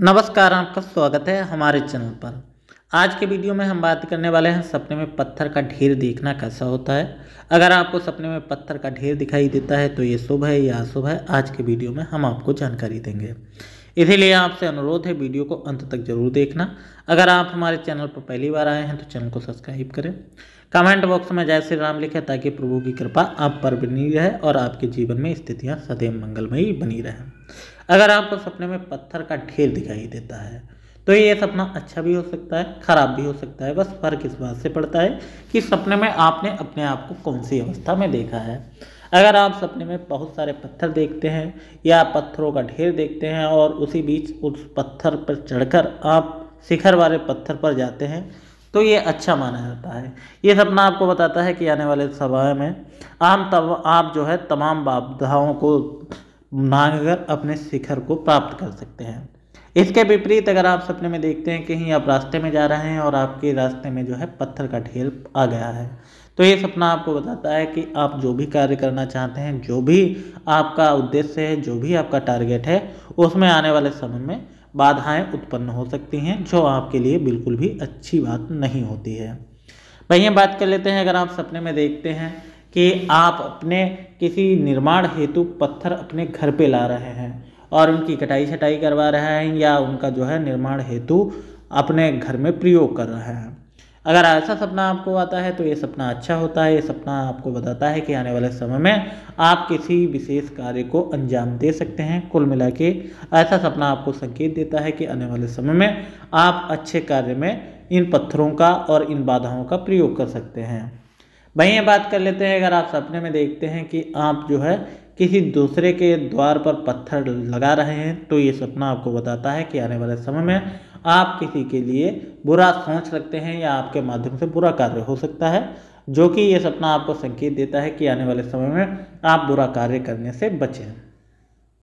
नमस्कार आपका स्वागत है हमारे चैनल पर आज के वीडियो में हम बात करने वाले हैं सपने में पत्थर का ढेर देखना कैसा होता है अगर आपको सपने में पत्थर का ढेर दिखाई देता है तो ये शुभ है या अशुभ है आज के वीडियो में हम आपको जानकारी देंगे इसीलिए आपसे अनुरोध है वीडियो को अंत तक जरूर देखना अगर आप हमारे चैनल पर पहली बार आए हैं तो चैनल को सब्सक्राइब करें कमेंट बॉक्स में जय श्री राम लिखें ताकि प्रभु की कृपा आप पर बनी रहे और आपके जीवन में स्थितियाँ सदैव मंगलमयी बनी रहें अगर आपको सपने में पत्थर का ढेर दिखाई देता है तो ये सपना अच्छा भी हो सकता है खराब भी हो सकता है बस फर्क इस बात से पड़ता है कि सपने में आपने अपने आप को कौन सी अवस्था में देखा है अगर आप सपने में बहुत सारे पत्थर देखते हैं या पत्थरों का ढेर देखते हैं और उसी बीच उस पत्थर पर चढ़कर आप शिखर वाले पत्थर पर जाते हैं तो ये अच्छा माना जाता है ये सपना आपको बताता है कि आने वाले समय में आम तब आप जो है तमाम बाधाओं को मांगकर अपने शिखर को प्राप्त कर सकते हैं इसके विपरीत अगर आप सपने में देखते हैं कहीं आप रास्ते में जा रहे हैं और आपके रास्ते में जो है पत्थर का ढेर आ गया है तो ये सपना आपको बताता है कि आप जो भी कार्य करना चाहते हैं जो भी आपका उद्देश्य है जो भी आपका टारगेट है उसमें आने वाले समय में बाधाएं उत्पन्न हो सकती हैं जो आपके लिए बिल्कुल भी अच्छी बात नहीं होती है भाई बात कर लेते हैं अगर आप सपने में देखते हैं कि आप अपने किसी निर्माण हेतु पत्थर अपने घर पे ला रहे हैं और उनकी कटाई छटाई करवा रहे हैं या उनका जो है निर्माण हेतु अपने घर में प्रयोग कर रहे हैं अगर ऐसा सपना आपको आता है तो ये सपना अच्छा होता है ये सपना आपको बताता है कि आने वाले समय में आप किसी विशेष कार्य को अंजाम दे सकते हैं कुल मिला के ऐसा सपना आपको संकेत देता है कि आने वाले समय में आप अच्छे कार्य में इन पत्थरों का और इन बाधाओं का प्रयोग कर सकते हैं वहीं बात कर लेते हैं अगर आप सपने में देखते हैं कि आप जो है किसी दूसरे के द्वार पर पत्थर लगा रहे हैं तो ये सपना आपको बताता है कि आने वाले समय में आप किसी के लिए बुरा सोच रखते हैं या आपके माध्यम से बुरा कार्य हो सकता है जो कि ये सपना आपको संकेत देता है कि आने वाले समय में आप बुरा कार्य करने से बचें